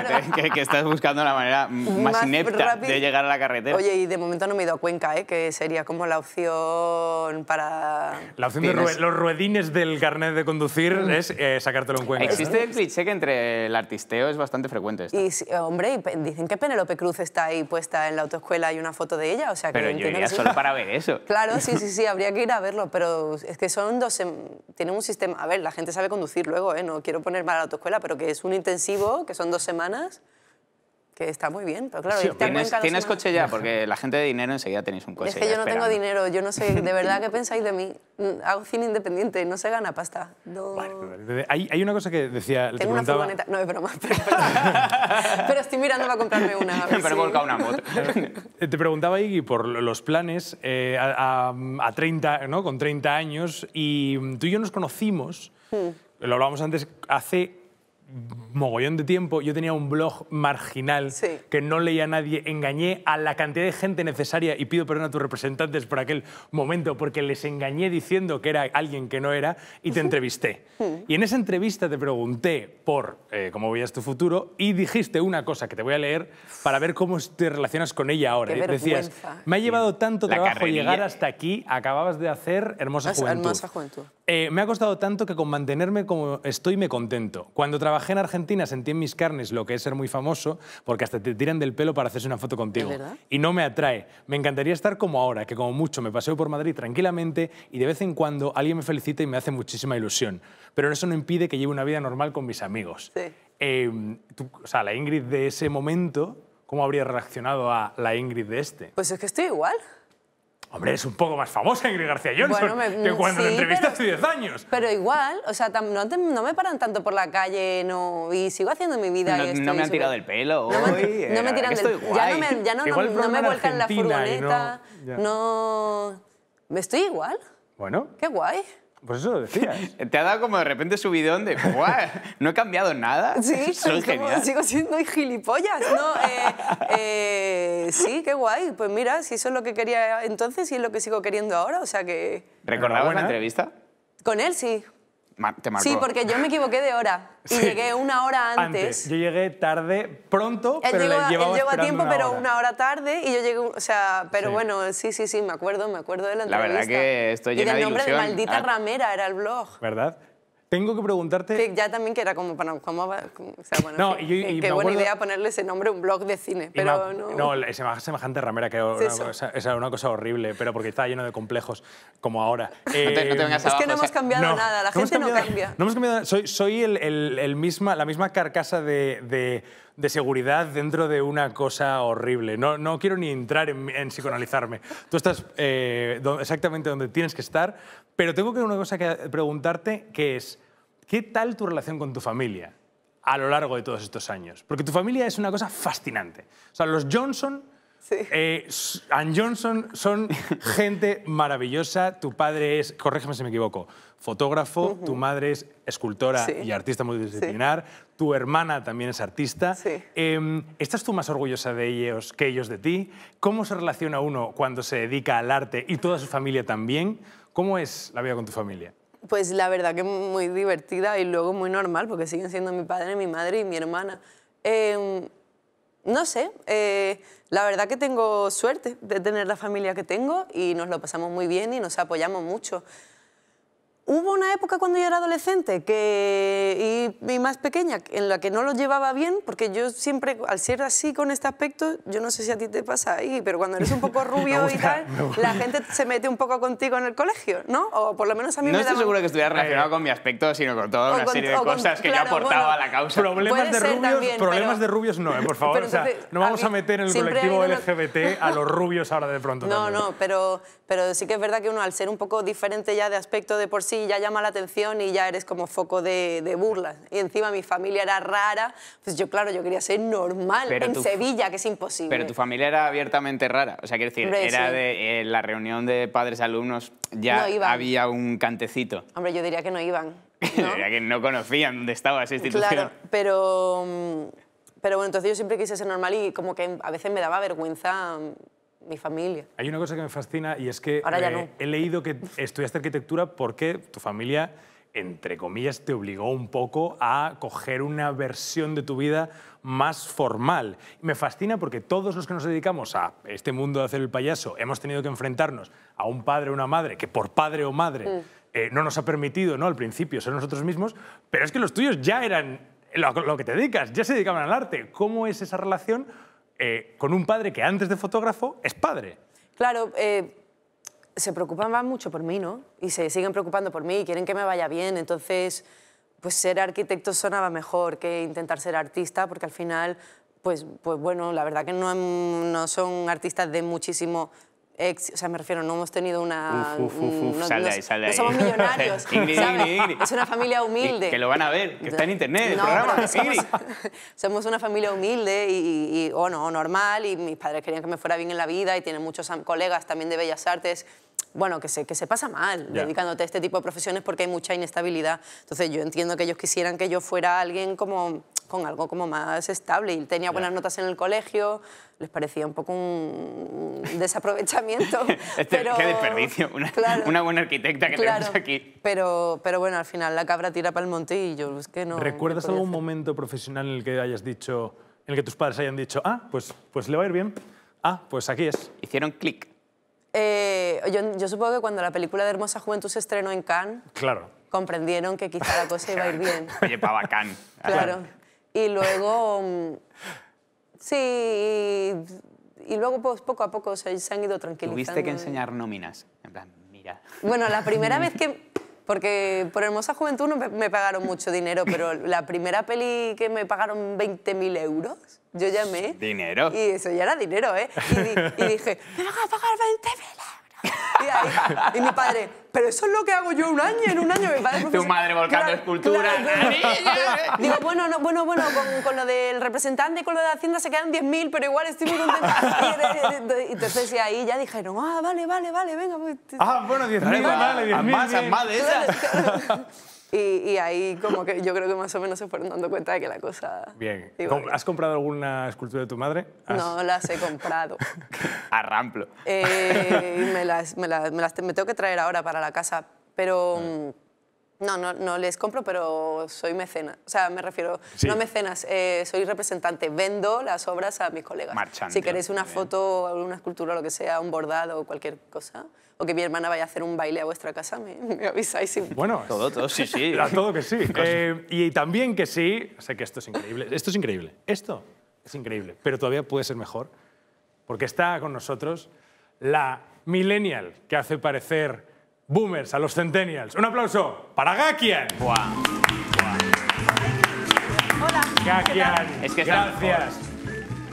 S3: que, estás buscando la manera más, inepta de llegar a la carretera. Oye,
S4: y de momento no me he ido a Cuenca, ¿eh? que sería como la opción para... La
S1: opción de los ruedines del carnet de conducir mm. es eh, sacártelo en Cuenca. Existe el cliché que
S3: entre el artisteo es bastante frecuente.
S4: Y, hombre, y dicen que Penelope Cruz está ahí puesta en la autoescuela, hay una foto de ella, o sea que... Pero yo iría solo para ver eso. Claro, sí, sí, sí, habría que ir a verlo, pero es que son dos... Em, tienen un sistema... A ver, la gente sabe conducirlo, luego, ¿eh? no quiero poner mal a la autoescuela, pero que es un intensivo, que son dos semanas, que está muy bien. Pero claro, ¿Tienes, coche
S3: ya? Porque la gente de dinero enseguida tenéis un coche. Es que yo no tengo
S4: dinero, yo no sé, de verdad, ¿qué pensáis de mí? Mm, hago cine independiente, no se gana pasta.
S3: hay, una cosa que decía... Tengo te una
S4: furgoneta, no, es broma, pero, pero, estoy mirando para comprarme una.
S3: una moto.
S1: Eh, te preguntaba, Iggy, por los planes eh, a, 30, ¿no? con 30 años, y mm, tú y yo nos conocimos... Hmm lo hablábamos antes, hace mogollón de tiempo, yo tenía un blog marginal que no leía a nadie, engañé a la cantidad de gente necesaria y pido perdón a tus representantes por aquel momento porque les engañé diciendo que era alguien que no era y te entrevisté. Mm. y en esa entrevista te pregunté por eh, cómo veías tu futuro y dijiste una cosa que te voy a leer para ver cómo te relacionas con ella ahora. Decías, me ha llevado tanto trabajo llegar hasta aquí, acababas de hacer Hermosa Hermosa juventud. Eh, me ha costado tanto que con mantenerme como estoy me contento. Cuando trabajé en Argentina sentí en mis carnes lo que es ser muy famoso, porque hasta te tiran del pelo para hacerse una foto contigo. Y no me atrae. Me encantaría estar como ahora, que como mucho me paseo por Madrid tranquilamente y de vez en cuando alguien me felicita y me hace muchísima ilusión. Pero eso no impide que lleve una vida normal con mis amigos. Sí. Em, o sea, la Ingrid de ese momento, ¿cómo habría reaccionado a la Ingrid de este? Pues es que estoy igual. Hombre, es un poco más famosa, Ingrid García Johnson, que cuando sí, la entrevistaste hace 10 años.
S4: Pero igual, o sea, no, no, me paran tanto por la calle no, y sigo haciendo mi vida. No, me han tirado
S3: el pelo hoy. No me, tiran del pelo. Ya no me, ya no, me vuelcan la furgoneta.
S4: No, me estoy igual. Bueno. Qué guay.
S3: Pues eso lo decías. Te ha dado como de repente subidón de, guau, no he cambiado nada. Sí, soy genial. sigo
S4: siendo gilipollas. No, eh, eh, sí, qué guay. Pues mira, si eso es lo que quería entonces y es lo que sigo queriendo ahora, o sea que...
S3: ¿Recordabas la entrevista? Con él sí. Sí, porque
S4: yo me equivoqué de hora y llegué una hora antes.
S3: Yo llegué tarde, pronto, él pero a tiempo, pero una
S4: hora tarde y yo llegué, o sea, pero bueno, sí, sí, sí, me acuerdo, me acuerdo de la entrevista. La verdad que estoy y nombre de Maldita ah. Ramera era el blog.
S1: ¿Verdad? Tengo que preguntarte...
S4: ya también que era como para... bueno,
S1: no, qué buena idea
S4: ponerle ese nombre a un blog de cine, pero no...
S1: semejante ramera que es una, cosa, horrible, pero porque está lleno de complejos, como ahora. no te, eh, es que no hemos cambiado nada,
S4: la gente no cambia.
S1: No hemos cambiado Soy, soy misma, la misma carcasa de de seguridad dentro de una cosa horrible. No, no quiero ni entrar en, psicoanalizarme. Tú estás eh, exactamente donde tienes que estar, pero tengo que una cosa que preguntarte que es, ¿qué tal tu relación con tu familia a lo largo de todos estos años? Porque tu familia es una cosa fascinante. O sea, los Johnson... Sí. Eh, Johnson son gente maravillosa. Tu padre es, corrígeme si me equivoco, fotógrafo, tu madre es escultora y artista multidisciplinar, tu hermana también es artista. Em, ¿Estás tú más orgullosa de ellos que ellos de ti? ¿Cómo se relaciona uno cuando se dedica al arte y toda su familia también? ¿Cómo es la vida con tu familia?
S4: Pues la verdad que es muy divertida y luego muy normal, porque siguen siendo mi padre, mi madre y mi hermana. Em, no sé, eh, la verdad que tengo suerte de tener la familia que tengo y nos lo pasamos muy bien y nos apoyamos mucho. Hubo una época cuando yo era adolescente que, y, más pequeña en la que no lo llevaba bien, porque yo siempre, al ser así con este aspecto, yo no sé si a ti te pasa ahí, pero cuando eres un poco rubio y tal, la gente se mete un poco contigo en el colegio, ¿no? O por lo menos a mí no estoy seguro seguro
S3: que estuviera eh. relacionado con mi aspecto, sino con toda una serie de cosas que yo aportaba a la causa. Problemas, de rubios,
S1: problemas de rubios no, eh, por favor. o sea, no vamos a, meter en el colectivo LGBT a los rubios ahora de pronto. No,
S4: no, pero, pero sí que es verdad que uno, al ser un poco diferente ya de aspecto de por sí, y ya llama la atención y ya eres como foco de, burlas. Y encima mi familia era rara, pues yo claro, yo quería ser normal en Sevilla, que es imposible. Pero tu
S3: familia era abiertamente rara, o sea, quiero decir, era de eh, la reunión de padres alumnos, ya había un cantecito.
S4: Hombre, yo diría que no iban.
S3: diría que no conocían dónde estaba esa institución. Claro,
S4: pero... Mm, pero bueno, entonces yo siempre quise ser normal y como que a veces me daba vergüenza mm, mi familia.
S1: Hay una cosa que me fascina y es que eh, he leído que estudiaste arquitectura porque tu familia, entre comillas, te obligó un poco a coger una versión de tu vida más formal. Me fascina porque todos los que nos dedicamos a este mundo de hacer el payaso hemos tenido que enfrentarnos a un padre o una madre que por padre o madre mm. eh, no nos ha permitido ¿no? al principio ser nosotros mismos, pero es que los tuyos ya eran lo que te dedicas, ya se dedicaban al arte. ¿Cómo es esa relación? Eh, con un padre que antes de fotógrafo es padre.
S4: Claro, eh, se preocupan mucho por mí, ¿no? Y se siguen preocupando por mí, y quieren que me vaya bien, entonces pues ser arquitecto sonaba mejor que intentar ser artista, porque al final, pues, pues bueno, la verdad que no son artistas de muchísimo o sea, me refiero, no hemos tenido una... Uf, uf, sal de ahí, somos millonarios, Es una familia humilde. que lo van a
S3: ver, que está en internet
S4: el somos, una familia humilde y, o oh, no, normal, y mis padres querían que me fuera bien en la vida y tienen muchos colegas también de Bellas Artes bueno, que se, que se pasa mal dedicándote a este tipo de profesiones porque hay mucha inestabilidad. Entonces yo entiendo que ellos quisieran que yo fuera alguien como con algo como más estable. Y tenía buenas notas en el colegio, les parecía un poco un desaprovechamiento.
S3: Este, qué desperdicio, una, buena arquitecta que tenemos aquí.
S4: Pero, pero bueno, al final la cabra tira para el monte y yo es que no... ¿Recuerdas algún momento
S1: profesional en el que hayas dicho, en el que tus padres hayan dicho, ah, pues, pues le va a ir bien, ah, pues
S3: aquí es? Hicieron clic.
S4: Eh, yo, supongo que cuando la película de Hermosa Juventud se estrenó en Cannes, claro. comprendieron que quizá la cosa iba a ir bien.
S3: Oye, para Cannes. claro.
S4: Y luego, mm, sí, y, luego pues, poco a poco se, han ido tranquilizando. Tuviste que enseñar nóminas, en plan, mira. Bueno, la primera vez que... Porque por Hermosa Juventud no me pagaron mucho dinero, pero la primera peli que me pagaron 20.000 euros, yo llamé.
S3: ¿Dinero? Y eso
S4: ya era dinero, ¿eh? Y, y dije, me van a pagar 20.000
S3: Y, mi padre,
S4: pero eso es lo que hago yo un año, en un año. Mi padre
S3: Tu madre volcando esculturas escultura. Digo, bueno,
S4: no, bueno, bueno, con, lo del representante y con lo de Hacienda se quedan 10.000, pero igual estoy muy contenta. Y, entonces y ahí ya dijeron, ah, vale, vale, vale, venga. Pues, ah, bueno, 10.000, vale, 10.000. Más, más de esas. Y, ahí como que yo creo que más o menos se fueron dando cuenta de que la cosa...
S1: Bien. ¿Has comprado alguna escultura de tu madre? No,
S4: las he comprado. a eh, me, las, me, tengo que traer ahora para la casa, pero... Ah. Mm, no, no, no les compro, pero soy mecena. O sea, me refiero, no mecenas, eh, soy representante. Vendo las obras a mis colegas. si queréis una foto, una escultura, lo que sea, un bordado o cualquier cosa, o que mi hermana vaya a hacer un baile a vuestra casa, me, me avisáis.
S1: Bueno,
S3: todo, todo, sí, sí. todo
S1: que sí. Eh, y también que sí, sé que esto es increíble, esto es increíble, esto es increíble, pero todavía puede ser mejor, porque está con nosotros la millennial que hace parecer boomers, a los centennials. Un aplauso para Gakian. Buah. Buah.
S2: Hola. Gakian.
S3: Es que Gracias.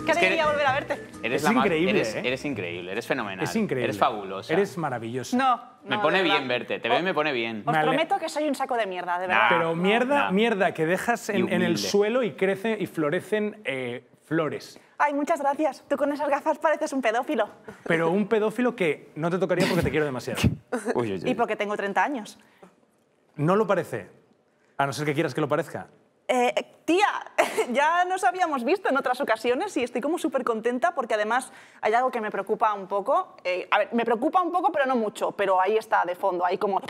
S2: Qué alegría volver a verte.
S3: Eres, es increíble, eres, ¿eh? eres, increíble, eres fenomenal. Es increíble. Eres fabuloso, Eres maravilloso. No, me pone bien verte, te veo y me pone bien. Os prometo
S2: que soy un saco de mierda, de verdad. pero
S1: mierda, mierda que dejas en, el suelo y crece y florecen eh, flores.
S2: Ay, muchas gracias. Tú con esas gafas pareces un pedófilo.
S1: Pero un pedófilo que no te tocaría porque te quiero demasiado.
S2: Y porque tengo 30 años.
S1: No lo parece. A no ser que quieras que lo parezca.
S2: Eh, tía, ya nos habíamos visto en otras ocasiones y estoy como súper contenta porque además hay algo que me preocupa un poco. Eh, a ver, me preocupa un poco, pero no mucho, pero ahí está de fondo, ahí como...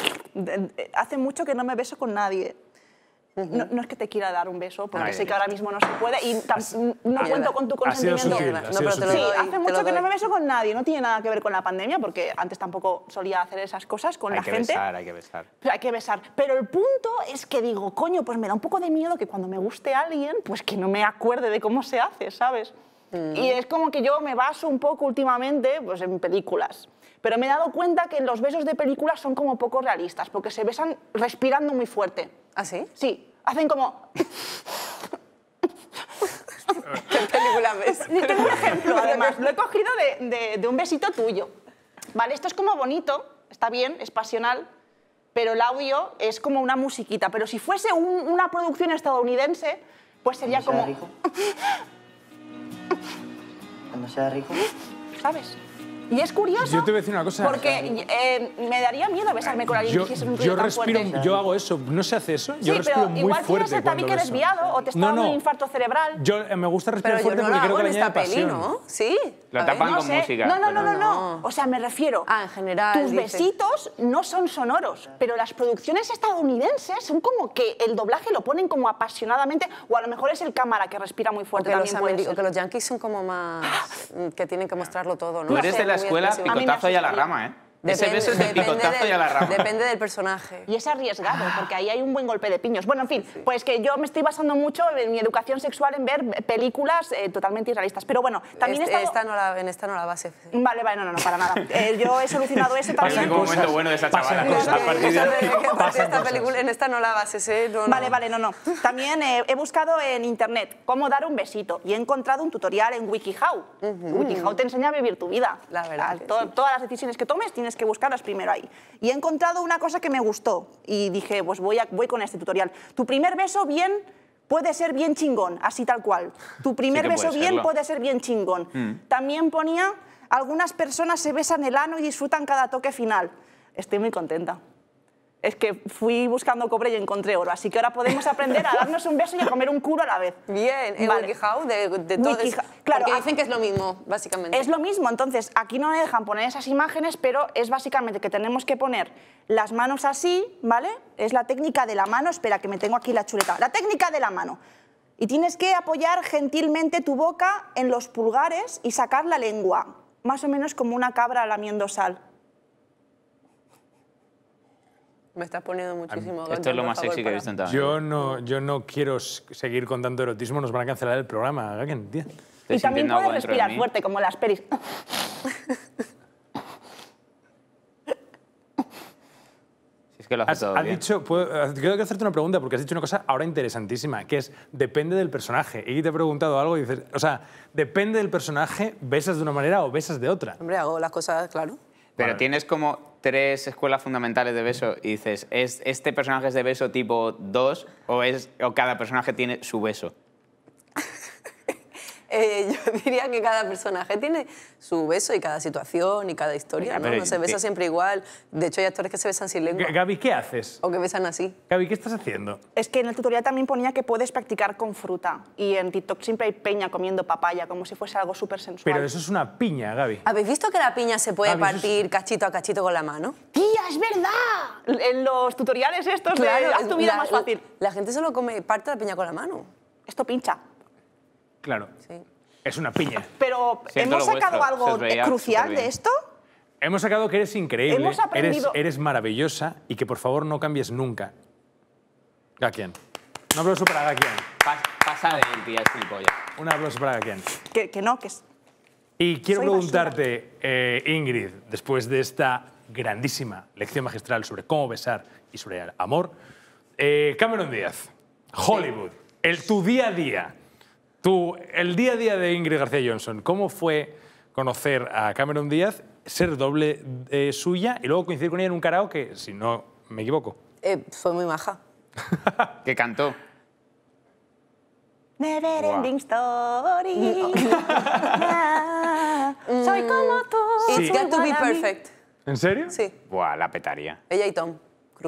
S2: hace mucho que no me beso con nadie no, es que te quiera dar un beso, porque sé que ahora mismo no se puede y no cuento con tu consentimiento. no, pero te lo hace mucho que no me beso con nadie, no tiene nada que ver con la pandemia, porque antes tampoco solía hacer esas cosas con la gente. Hay que besar, hay que besar. Pero el punto es que digo, coño, pues me da un poco de miedo que cuando me guste alguien, pues que no me acuerde de cómo se hace, ¿sabes? Mm. Y es como que yo me baso un poco últimamente pues, en películas pero me he dado cuenta que los besos de películas son como poco realistas, porque se besan respirando muy fuerte. ¿Ah, sí? Sí. Hacen como... ¿Qué película ves? Tengo un ejemplo, además. Lo he cogido de, un besito tuyo. Vale, esto es como bonito, está bien, es pasional, pero el audio es como una musiquita. Pero si fuese una producción estadounidense, pues sería como... Sea
S5: rico. Cuando sea rico.
S2: ¿Sabes? Y es curioso. Yo te voy a decir una cosa. Porque eh, me daría miedo besarme con alguien que es un yo respiro, Yo
S1: hago eso, ¿no se hace eso? Yo sí, respiro pero muy igual fuerte. Igual el que desviado o te está dando un infarto cerebral. Yo eh, me gusta respirar fuerte porque creo que le añade pasión. ¿no?
S2: Sí. la tapan con sé. música. No, no, no, no, O sea, me refiero. Ah, en general. Tus besitos no son sonoros, pero las producciones estadounidenses son como que el doblaje lo ponen como apasionadamente, o a lo mejor es el cámara que respira muy fuerte. O que, también los, puede que
S4: los yankees son como más. que tienen que mostrarlo todo,
S3: ¿no? escuela, picotazo y a la rama, ¿eh? Depende,
S2: del, personaje. Y es arriesgado, ah. porque ahí hay un buen golpe de piños. Bueno, en fin, pues que yo me estoy basando mucho en mi educación sexual en ver películas eh, totalmente irrealistas. Pero bueno, también está esta En esta no la base Vale, vale, no, no, para nada. Eh, yo he solucionado eso también. Pasa un momento bueno de esa chavala. en esta no la base a Vale, vale, no, no. También eh, he buscado en internet cómo dar un besito y he encontrado un tutorial en WikiHow. WikiHow te enseña a vivir tu vida. La verdad. Todas las decisiones que tomes tienes que buscarlas primero ahí. Y he encontrado una cosa que me gustó y dije, pues voy, a, voy con este tutorial. Tu primer beso bien puede ser bien chingón, así tal cual. Tu primer beso bien puede ser bien chingón. Mm. También ponía, algunas personas se besan el ano y disfrutan cada toque final. Estoy muy contenta es que fui buscando cobre y encontré oro. Así que ahora podemos aprender a darnos un beso y a comer un culo a la vez. Bien, el vale. de, de todo Claro, Porque dicen que es lo mismo, básicamente. Es lo mismo, entonces aquí no me dejan poner esas imágenes, pero es básicamente que tenemos que poner las manos así, ¿vale? Es la técnica de la mano, espera que me tengo aquí la chuleta. La técnica de la mano. Y tienes que apoyar gentilmente tu boca en los pulgares y sacar la lengua, más o menos como una cabra lamiendo sal. Me estás poniendo muchísimo Esto es lo más
S3: sexy que he visto
S1: Yo no, yo no quiero seguir con tanto erotismo, nos van a cancelar el programa, ¿Qué entiendes? Y también puedes respirar fuerte,
S2: como las peris.
S3: si es que lo hace has, todo
S1: dicho, hacerte una pregunta porque has dicho una cosa ahora interesantísima, que es depende del personaje. Y te he preguntado algo y dices, o sea, depende del personaje, besas de una manera o besas de otra.
S3: Hombre, hago las
S4: cosas, claro.
S3: Pero tienes como tres escuelas fundamentales de beso y dices, ¿es, ¿este personaje es de beso tipo 2 o, es, o cada personaje tiene su beso?
S4: Eh, yo diría que cada personaje tiene su beso y cada situación y cada historia, ¿no? se besa siempre igual. De hecho, hay actores que se besan sin lengua.
S1: Gaby, ¿qué haces?
S2: O que besan así.
S1: Gaby, ¿qué estás haciendo?
S2: Es que en el tutorial también ponía que puedes practicar con fruta. Y en TikTok siempre hay peña comiendo papaya, como si fuese algo súper sensual.
S1: Pero eso es una piña, Gaby.
S2: ¿Habéis visto que la piña se puede partir cachito a cachito con la mano? ¡Tía, es verdad! En los tutoriales estos claro, de tu vida más fácil. La, la gente solo come parte de la piña con la mano. Esto pincha. Claro. Sí. Es una piña. Pero, ¿hemos sacado algo crucial de esto?
S1: Hemos sacado que eres increíble, eres, maravillosa y que por favor no cambies nunca. Gakian. Un aplauso para Gakian. pasa de es Un aplauso para Gakian.
S2: Que, no, que es...
S1: Y quiero preguntarte, eh, Ingrid, después de esta grandísima lección magistral sobre cómo besar y sobre el amor, eh, Cameron Díaz, Hollywood, el tu día a día, Tú, el día a día de Ingrid García Johnson, ¿cómo fue conocer a Cameron Díaz, ser doble suya y luego coincidir con ella en un karaoke, si no me equivoco?
S3: Eh,
S4: fue muy maja.
S3: ¿Qué cantó?
S4: Never ending story. Mm. Soy como tú. It's got to be perfect.
S3: ¿En serio? Sí. Buah, la petaría. Ella y Tom.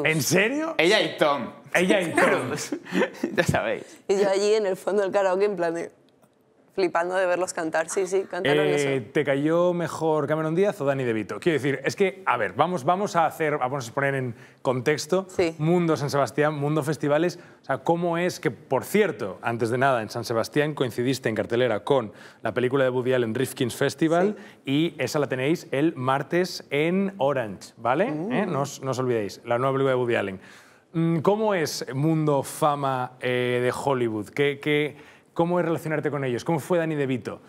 S3: ¿En serio? Ella y Tom. Ella y Tom. ya sabéis.
S4: Y yo allí en el fondo del karaoke en plan flipando de verlos cantar. Sí, sí, cantaron eh,
S3: ¿Te
S1: cayó mejor Cameron Díaz o Dani De Vito? Quiero decir, es que, a ver, vamos, vamos a hacer, vamos a poner en contexto Mundo San Sebastián, Mundo Festivales. O sea, ¿cómo es que, por cierto, antes de nada, en San Sebastián coincidiste en cartelera con la película de Woody Allen, Rifkin's Festival, y esa la tenéis el martes en Orange, ¿vale? Mm. Eh, no, os, no olvidéis, la nueva película de Woody Allen. Mm, ¿Cómo es mundo fama eh, de Hollywood? ¿Qué, qué ¿Cómo es relacionarte con ellos? ¿Cómo fue Dani De Vito?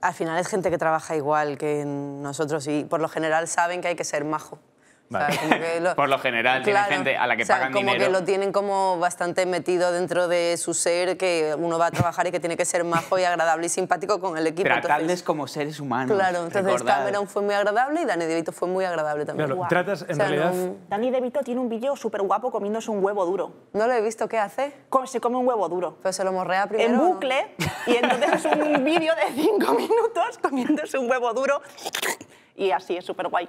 S4: Al final es gente que trabaja igual que nosotros y por lo general saben que hay que ser majo.
S3: Por lo general, claro, tiene gente a la que pagan dinero. Como que lo
S4: tienen como bastante metido dentro de su ser, que uno va a trabajar y que tiene que ser majo y agradable y simpático con el equipo. Tratarles
S3: como seres humanos. Claro, entonces Cameron
S4: fue muy agradable y Dani DeVito fue muy agradable también. tratas en realidad... Dani DeVito tiene un vídeo súper guapo comiéndose un huevo duro. No lo he visto, ¿qué hace? Se come un huevo duro. Pero se lo morrea primero. En bucle,
S2: y entonces es un vídeo de cinco minutos comiéndose un huevo duro y así es súper guay.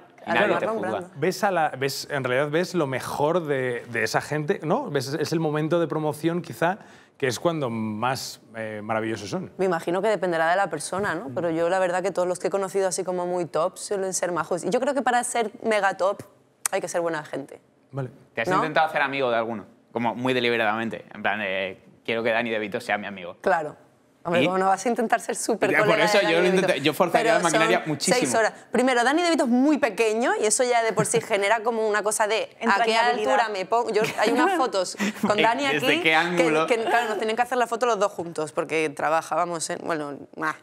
S1: ¿Ves, a ves, en realidad ves lo mejor de, de esa gente, ¿no? ¿Ves, es el momento de promoción quizá que es cuando más eh, maravillosos son.
S4: Me imagino que dependerá de la persona, ¿no? Pero yo la verdad que todos los que he conocido así como muy top suelen ser majos. Y yo creo que para ser mega top hay que ser buena gente.
S3: Vale. ¿Te has intentado hacer amigo de alguno? Como muy deliberadamente, en plan, eh, quiero que Dani De Vito sea mi amigo. Claro. Hombre,
S4: no vas a intentar ser súper colega Por eso yo, yo forzaría la maquinaria muchísimo. Seis horas. Primero, Dani de Vito es muy pequeño y eso ya de por sí genera como una cosa de a qué altura me pongo. hay unas fotos
S5: con eh, Dani aquí. ¿Desde qué ángulo? Que,
S4: claro, nos tienen que hacer la foto los dos juntos porque trabajábamos en. Bueno, más.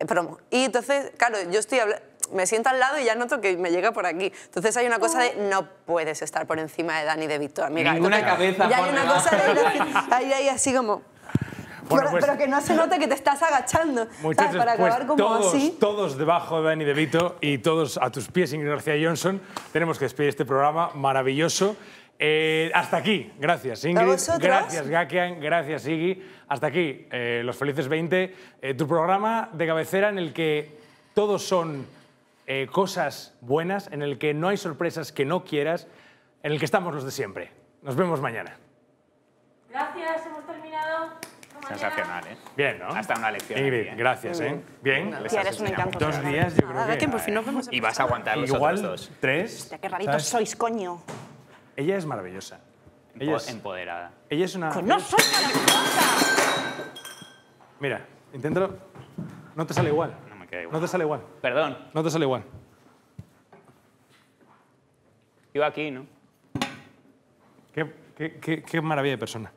S4: Eh, promo. Y entonces, claro, yo estoy hablando... me siento al lado y ya noto que me llega por aquí. Entonces hay una cosa de no puedes estar por encima de Dani Víctor, amiga. Ninguna cabeza. Ya hay una cosa de ahí, ahí así como pero, pues pero, que no se note que te estás agachando. Muchachos, ¿sabes? para pues, acabar como todos, así.
S1: Todos debajo de Dani De Vito y todos a tus pies, Ingrid García Johnson. Tenemos que despedir este programa maravilloso. Eh, hasta aquí. Gracias, Ingrid. Gracias, Gakian. Gracias, Iggy. Hasta aquí, eh, Los Felices 20. Eh, tu programa de cabecera en el que todos son cosas buenas, en el que no hay sorpresas que no quieras, en el que estamos los de siempre. Nos vemos mañana. Gracias. Sensacional, ¿eh? Bien, ¿no? Hasta una lección. ¿eh? gracias, ¿eh? Mm. Bien. Dos días, yo creo
S2: que... y vas a
S1: aguantar Igual, dos. tres. Hostia,
S2: qué raritos sois, coño.
S1: Ella es maravillosa. Ella es empoderada. Ella es una... no soy
S2: maravillosa!
S1: Mira, inténtalo. No te sale igual. No me queda igual. No te sale igual. Perdón. No te sale igual. Iba aquí, ¿no? qué maravilla de persona.